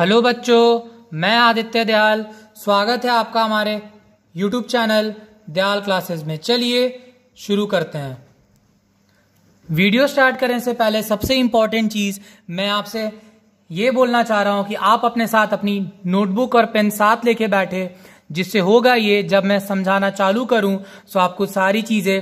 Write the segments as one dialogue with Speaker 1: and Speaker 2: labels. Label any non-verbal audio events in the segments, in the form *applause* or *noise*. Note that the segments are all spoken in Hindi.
Speaker 1: हेलो बच्चों मैं आदित्य दयाल स्वागत है आपका हमारे यूट्यूब चैनल दयाल क्लासेस में चलिए शुरू करते हैं वीडियो स्टार्ट करने से पहले सबसे इम्पॉर्टेंट चीज़ मैं आपसे ये बोलना चाह रहा हूँ कि आप अपने साथ अपनी नोटबुक और पेन साथ लेके बैठे जिससे होगा ये जब मैं समझाना चालू करूँ तो आपको सारी चीज़ें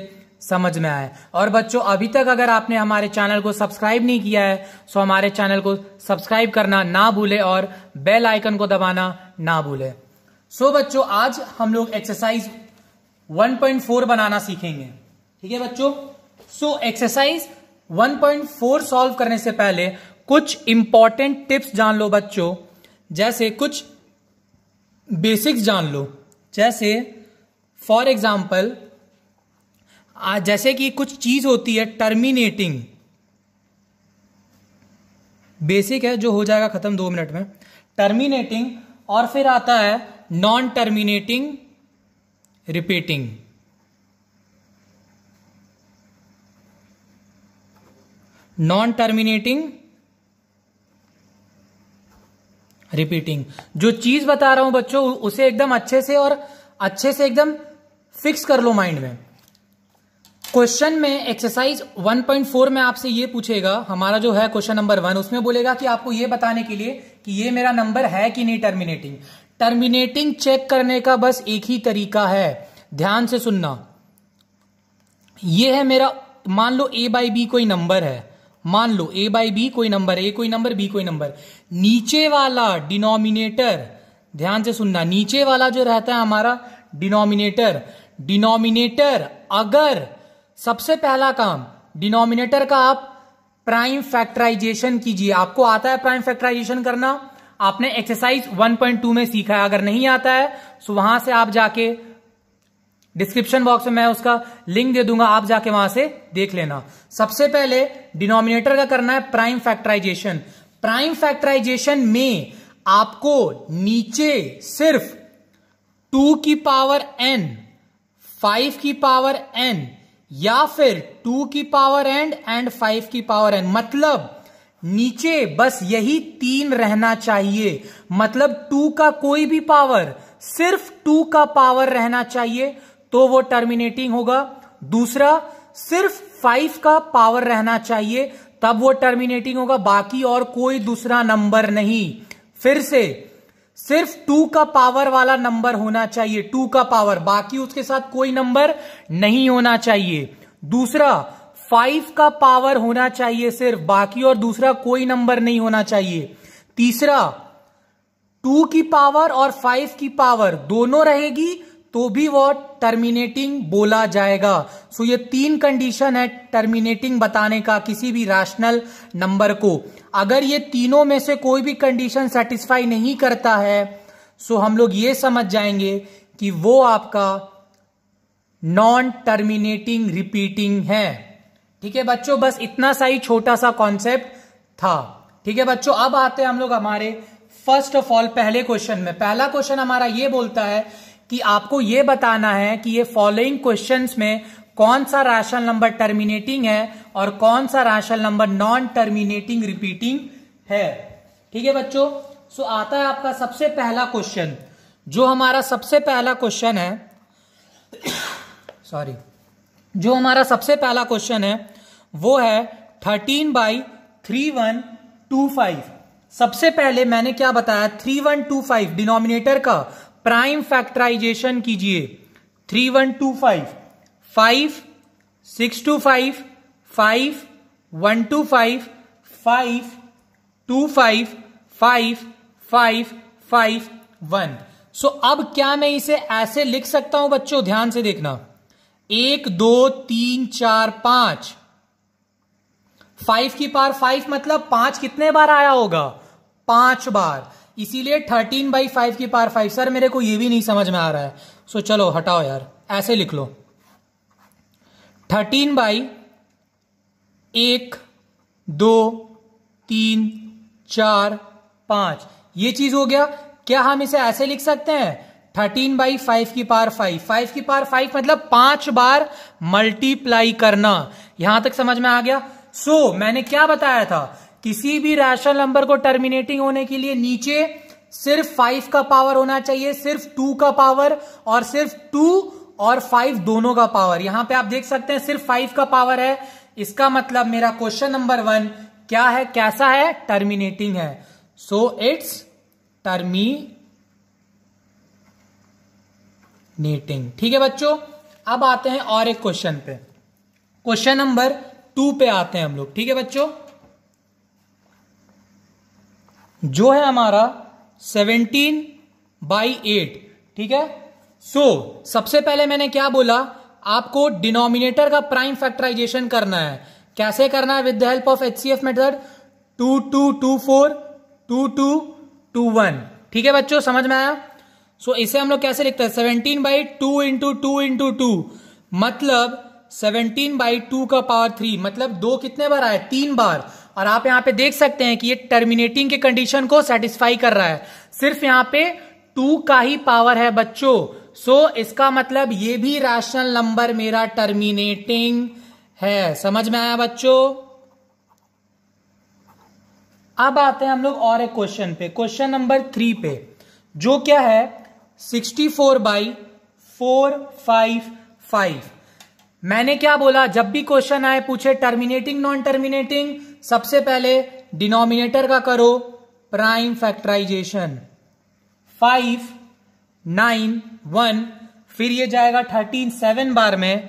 Speaker 1: समझ में आए और बच्चों अभी तक अगर आपने हमारे चैनल को सब्सक्राइब नहीं किया है सो तो हमारे चैनल को सब्सक्राइब करना ना भूले और बेल आइकन को दबाना ना भूले सो बच्चों आज हम लोग एक्सरसाइज 1.4 बनाना सीखेंगे ठीक है बच्चों सो एक्सरसाइज 1.4 सॉल्व करने से पहले कुछ इंपॉर्टेंट टिप्स जान लो बच्चों जैसे कुछ बेसिक्स जान लो जैसे फॉर एग्जाम्पल आज जैसे कि कुछ चीज़ होती है टर्मिनेटिंग बेसिक है जो हो जाएगा ख़त्म दो मिनट में टर्मिनेटिंग और फिर आता है non terminating repeating non terminating repeating जो चीज बता रहा हूं बच्चों उसे एकदम अच्छे से और अच्छे से एकदम फिक्स कर लो माइंड में क्वेश्चन में एक्सरसाइज 1.4 में आपसे ये पूछेगा हमारा जो है क्वेश्चन नंबर वन उसमें बोलेगा कि आपको ये बताने के लिए कि ये मेरा नंबर है कि नहीं टर्मिनेटिंग टर्मिनेटिंग चेक करने का बस एक ही तरीका है ध्यान से सुनना ये है मेरा मान लो ए बाई बी कोई नंबर है मान लो ए बाई बी कोई नंबर ए कोई नंबर बी कोई नंबर नीचे वाला डिनोमिनेटर ध्यान से सुनना नीचे वाला जो रहता है हमारा डिनोमिनेटर डिनोमिनेटर अगर सबसे पहला काम डिनोमिनेटर का आप प्राइम फैक्टराइजेशन कीजिए आपको आता है प्राइम फैक्टराइजेशन करना आपने एक्सरसाइज 1.2 में सीखा है अगर नहीं आता है तो वहां से आप जाके डिस्क्रिप्शन बॉक्स में मैं उसका लिंक दे दूंगा आप जाके वहां से देख लेना सबसे पहले डिनोमिनेटर का करना है प्राइम फैक्टराइजेशन प्राइम फैक्टराइजेशन में आपको नीचे सिर्फ टू की पावर एन फाइव की पावर एन या फिर टू की पावर एंड एंड फाइव की पावर एंड मतलब नीचे बस यही तीन रहना चाहिए मतलब टू का कोई भी पावर सिर्फ टू का पावर रहना चाहिए तो वो टर्मिनेटिंग होगा दूसरा सिर्फ फाइव का पावर रहना चाहिए तब वो टर्मिनेटिंग होगा बाकी और कोई दूसरा नंबर नहीं फिर से सिर्फ टू का पावर वाला नंबर होना चाहिए टू का पावर बाकी उसके साथ कोई नंबर नहीं होना चाहिए दूसरा फाइव का पावर होना चाहिए सिर्फ बाकी और दूसरा कोई नंबर नहीं होना चाहिए तीसरा टू की पावर और फाइव की पावर दोनों रहेगी तो भी वो टर्मिनेटिंग बोला जाएगा सो ये तीन कंडीशन है टर्मिनेटिंग बताने का किसी भी राशनल नंबर को अगर ये तीनों में से कोई भी कंडीशन सेटिस्फाई नहीं करता है सो हम लोग ये समझ जाएंगे कि वो आपका नॉन टर्मिनेटिंग रिपीटिंग है ठीक है बच्चों बस इतना सा ही छोटा सा कॉन्सेप्ट था ठीक है बच्चों अब आते हैं हम लोग हमारे फर्स्ट ऑफ ऑल पहले क्वेश्चन में पहला क्वेश्चन हमारा ये बोलता है कि आपको यह बताना है कि ये फॉलोइंग क्वेश्चंस में कौन सा राशन नंबर टर्मिनेटिंग है और कौन सा rational number non terminating repeating है ठीक है बच्चों सो आता है आपका सबसे पहला क्वेश्चन जो हमारा सबसे पहला क्वेश्चन है सॉरी *coughs* जो हमारा सबसे पहला क्वेश्चन है वो है thirteen by three one two five सबसे पहले मैंने क्या बताया three one two five denominator का प्राइम फैक्टराइजेशन कीजिए three one two five five six two five five one two five five two five five five five one so अब क्या मैं इसे ऐसे लिख सकता हूं बच्चों ध्यान से देखना एक दो तीन चार पांच फाइव की पार फाइव मतलब पांच कितने बार आया होगा पांच बार इसीलिए थर्टीन बाई फाइव की पार फाइव सर मेरे को ये भी नहीं समझ में आ रहा है सो चलो हटाओ यार ऐसे लिख लो थर्टीन बाई एक दो तीन चार पांच ये चीज हो गया क्या हम इसे ऐसे लिख सकते हैं थर्टीन बाई फाइव की पार फाइव फाइव की पार फाइव मतलब पांच बार मल्टीप्लाई करना यहां तक समझ में आ गया सो so, मैंने क्या बताया था किसी भी रैशनल नंबर को टर्मिनेटिंग होने के लिए नीचे सिर्फ फाइव का पावर होना चाहिए सिर्फ टू का पावर और सिर्फ टू और फाइव दोनों का पावर यहां पे आप देख सकते हैं सिर्फ फाइव का पावर है इसका मतलब मेरा क्वेश्चन नंबर वन क्या है कैसा है टर्मिनेटिंग है सो इट्स नेटिंग ठीक है बच्चों अब आते हैं और एक क्वेश्चन पे क्वेश्चन नंबर टू पे आते हैं हम लोग ठीक है बच्चों जो है हमारा सेवनटीन बाई एट ठीक है सो so, सबसे पहले मैंने क्या बोला आपको डिनोमिनेटर का प्राइम फैक्टराइजेशन करना है कैसे करना है with the help of H C F method two two two four two two two one ठीक है बच्चों समझ में आया सो so, इसे हम लोग कैसे लिखते हैं seventeen by two into two into two मतलब सेवनटीन बाई टू का पावर थ्री मतलब दो कितने बार आया तीन बार और आप यहां पे देख सकते हैं कि ये टर्मिनेटिंग के कंडीशन को सेटिस्फाई कर रहा है सिर्फ यहां पे टू का ही पावर है बच्चों सो so, इसका मतलब ये भी राशनल नंबर मेरा टर्मिनेटिंग है समझ में आया बच्चों अब आते हैं हम लोग और एक क्वेश्चन पे क्वेश्चन नंबर थ्री पे जो क्या है sixty four by four five five मैंने क्या बोला जब भी क्वेश्चन आए पूछे टर्मिनेटिंग नॉन टर्मिनेटिंग सबसे पहले डिनोमिनेटर का करो prime factorization five nine one फिर ये जाएगा थर्टीन सेवन बार में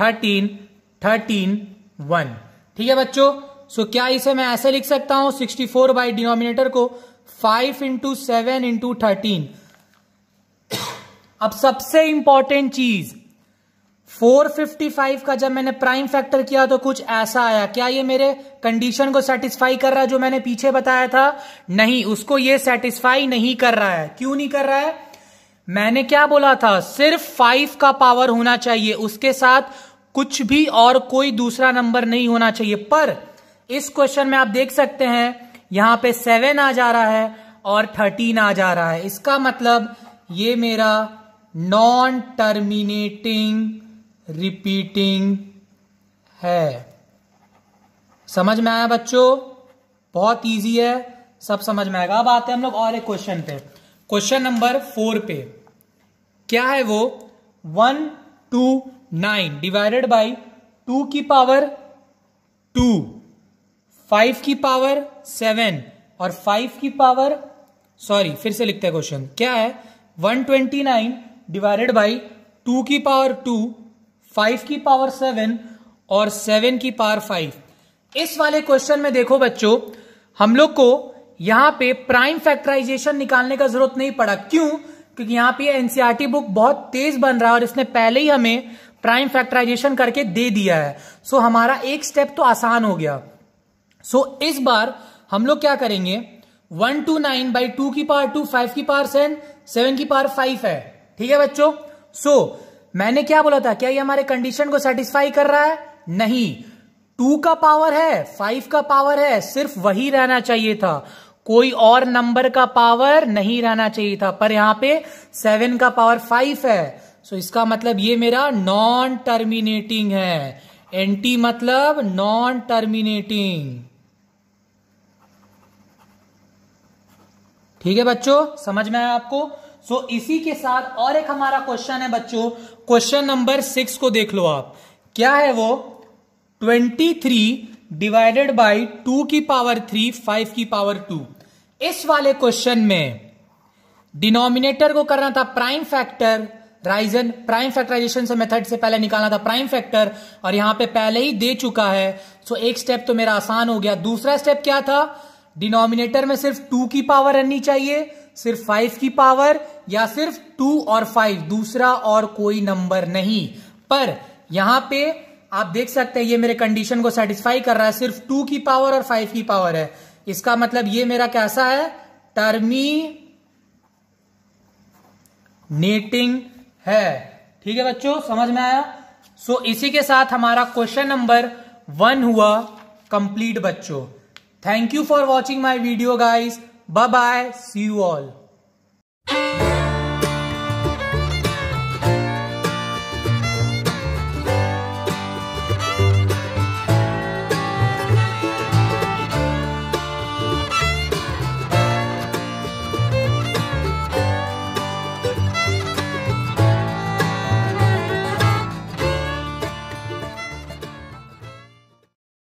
Speaker 1: थर्टीन थर्टीन वन ठीक है बच्चों सो क्या इसे मैं ऐसे लिख सकता हूं सिक्सटी फोर बाई डिनोमिनेटर को five into seven into thirteen अब सबसे इंपॉर्टेंट चीज 455 का जब मैंने प्राइम फैक्टर किया तो कुछ ऐसा आया क्या ये मेरे कंडीशन को सेटिस्फाई कर रहा है जो मैंने पीछे बताया था नहीं उसको ये सेटिस्फाई नहीं कर रहा है क्यों नहीं कर रहा है मैंने क्या बोला था सिर्फ फाइव का पावर होना चाहिए उसके साथ कुछ भी और कोई दूसरा नंबर नहीं होना चाहिए पर इस क्वेश्चन में आप देख सकते हैं यहां पे सेवन आ जा रहा है और थर्टीन आ जा रहा है इसका मतलब ये मेरा नॉन टर्मिनेटिंग रिपीटिंग है समझ में आया बच्चों बहुत इजी है सब समझ में आएगा अब आते हैं हम लोग और एक क्वेश्चन पे क्वेश्चन नंबर फोर पे क्या है वो one two nine divided by two की पावर टू फाइव की पावर सेवन और फाइव की पावर सॉरी फिर से लिखते हैं क्वेश्चन क्या है one twenty nine divided by two की पावर टू फाइव की पावर सेवन और सेवन की पावर फाइव इस वाले क्वेश्चन में देखो बच्चों हम लोग को यहां पे प्राइम फैक्टराइजेशन निकालने का जरूरत नहीं पड़ा क्यों क्योंकि यहां पे एनसीआरटी बुक e बहुत तेज बन रहा है और इसने पहले ही हमें प्राइम फैक्टराइजेशन करके दे दिया है सो so, हमारा एक स्टेप तो आसान हो गया सो so, इस बार हम लोग क्या करेंगे one two nine by two की पावर टू फाइव की पावर सेवन सेवन की पावर फाइव है ठीक है बच्चों सो so, मैंने क्या बोला था क्या ये हमारे कंडीशन को सेटिस्फाई कर रहा है नहीं टू का पावर है फाइव का पावर है सिर्फ वही रहना चाहिए था कोई और नंबर का पावर नहीं रहना चाहिए था पर यहां पे सेवन का पावर फाइव है सो इसका मतलब ये मेरा नॉन टर्मिनेटिंग है एंटी मतलब नॉन टर्मिनेटिंग ठीक है बच्चों समझ में आया आपको सो so, इसी के साथ और एक हमारा क्वेश्चन है बच्चों क्वेश्चन नंबर सिक्स को देख लो आप क्या है वो twenty three divided by two की पावर थ्री फाइव की पावर टू इस वाले क्वेश्चन में डिनोमिनेटर को करना था prime factorization prime factorization से मेथड से पहले निकालना था प्राइम फैक्टर और यहां पे पहले ही दे चुका है सो so, एक स्टेप तो मेरा आसान हो गया दूसरा स्टेप क्या था डिनोमिनेटर में सिर्फ टू की पावर रहनी चाहिए सिर्फ फाइव की पावर या सिर्फ टू और फाइव दूसरा और कोई नंबर नहीं पर यहां पे आप देख सकते हैं ये मेरे कंडीशन को सेटिस्फाई कर रहा है सिर्फ टू की पावर और फाइव की पावर है इसका मतलब ये मेरा कैसा है टर्मी नेटिंग है ठीक है बच्चों समझ में आया सो so, इसी के साथ हमारा क्वेश्चन नंबर वन हुआ कंप्लीट बच्चों thank you for watching my video guys Bye bye. See you all.